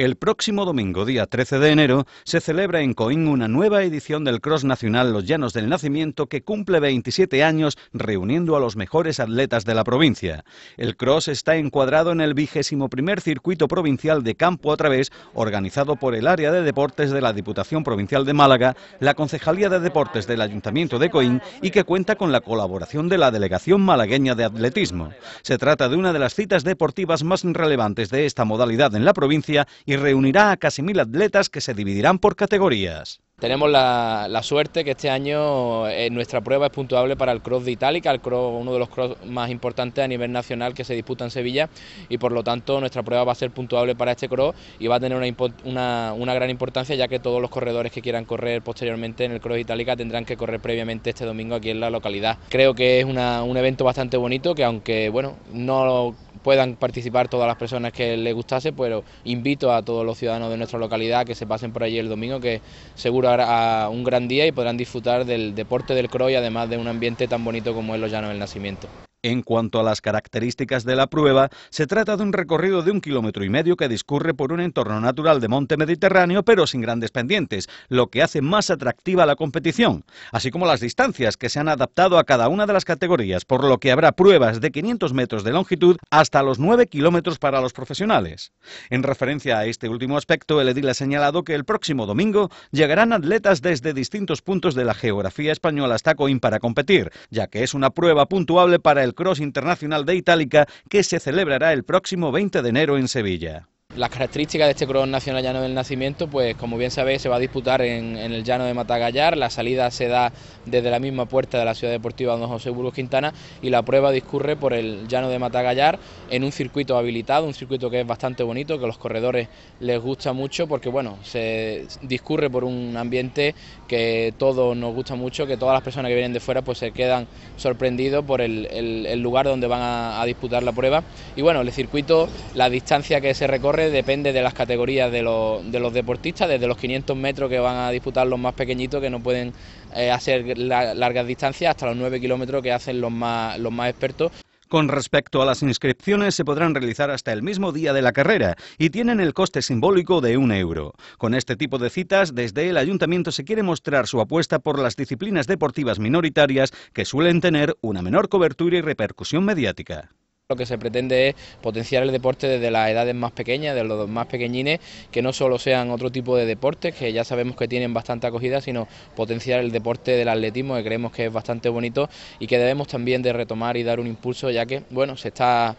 El próximo domingo, día 13 de enero, se celebra en Coín una nueva edición del Cross Nacional Los Llanos del Nacimiento que cumple 27 años reuniendo a los mejores atletas de la provincia. El Cross está encuadrado en el vigésimo primer circuito provincial de campo a través, organizado por el Área de Deportes de la Diputación Provincial de Málaga, la Concejalía de Deportes del Ayuntamiento de Coín y que cuenta con la colaboración de la Delegación Malagueña de Atletismo. Se trata de una de las citas deportivas más relevantes de esta modalidad en la provincia y reunirá a casi mil atletas que se dividirán por categorías. Tenemos la, suerte que este año eh, nuestra prueba es puntuable para el Cross de Itálica, cross, uno de los cross más importantes a nivel nacional que se disputa en Sevilla y por lo tanto nuestra prueba va a ser puntuable para este Cross y va a tener una, gran importancia ya que todos los corredores que quieran correr posteriormente en el Cross de Itálica tendrán que correr previamente este domingo aquí en la localidad. Creo que es un evento bastante bonito que aunque bueno no puedan participar todas las personas que les gustase, pero invito a todos los ciudadanos de nuestra localidad que se pasen por allí el domingo, que seguro hará un gran día y podrán disfrutar del deporte del croy y además de un ambiente tan bonito como es los llanos del nacimiento. En cuanto a las características de la prueba, se trata de un recorrido de un kilómetro y medio que discurre por un entorno natural de monte mediterráneo, pero sin grandes pendientes, lo que hace más atractiva la competición, así como las distancias que se han adaptado a cada una de las categorías, por lo que habrá pruebas de 500 metros de longitud hasta los 9 kilómetros para los profesionales. En referencia a este último aspecto, el edil ha señalado que el próximo domingo llegarán atletas desde distintos puntos de la geografía española hasta Coim para competir, ya que es una prueba puntuable para el Cross Internacional de Itálica que se celebrará el próximo 20 de enero en Sevilla. Las características de este Cruz nacional llano del nacimiento, pues como bien sabéis, se va a disputar en, el llano de Matagallar. La salida se da desde la misma puerta de la ciudad deportiva Don José Burgos Quintana y la prueba discurre por el llano de Matagallar en un circuito habilitado, un circuito que es bastante bonito, que a los corredores les gusta mucho porque, bueno, se discurre por un ambiente que todos nos gusta mucho, que todas las personas que vienen de fuera pues se quedan sorprendidos por el, lugar donde van a disputar la prueba. Y bueno, el circuito, la distancia que se recorre, depende de las categorías de los, deportistas, desde los 500 metros que van a disputar los más pequeñitos que no pueden eh, hacer largas distancias hasta los 9 kilómetros que hacen los más, los más expertos. Con respecto a las inscripciones, se podrán realizar hasta el mismo día de la carrera y tienen el coste simbólico de un euro. Con este tipo de citas, desde el ayuntamiento se quiere mostrar su apuesta por las disciplinas deportivas minoritarias que suelen tener una menor cobertura y repercusión mediática. Lo que se pretende es potenciar el deporte desde las edades más pequeñas, de los más pequeñines, que no solo sean otro tipo de deportes, que ya sabemos que tienen bastante acogida, sino potenciar el deporte del atletismo, que creemos que es bastante bonito y que debemos también de retomar y dar un impulso, ya que, bueno, se está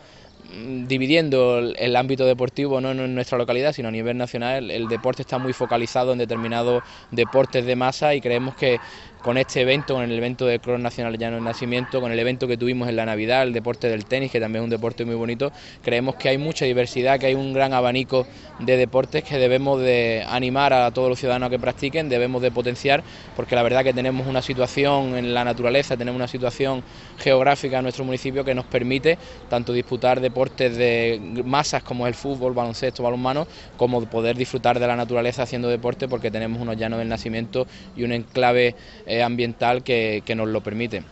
mm, dividiendo el, ámbito deportivo no en nuestra localidad, sino a nivel nacional, el, deporte está muy focalizado en determinados deportes de masa y creemos que con este evento, con el evento de Cross Nacional Llano del Nacimiento, con el evento que tuvimos en la Navidad, el deporte del tenis, que también es un deporte muy bonito, creemos que hay mucha diversidad, que hay un gran abanico de deportes que debemos de animar a todos los ciudadanos a que practiquen, debemos de potenciar, porque la verdad que tenemos una situación en la naturaleza, tenemos una situación geográfica en nuestro municipio que nos permite tanto disputar deportes de masas como es el fútbol, baloncesto, balonmano, como poder disfrutar de la naturaleza haciendo deporte, porque tenemos unos llanos del nacimiento y un enclave ambiental que, nos lo permite.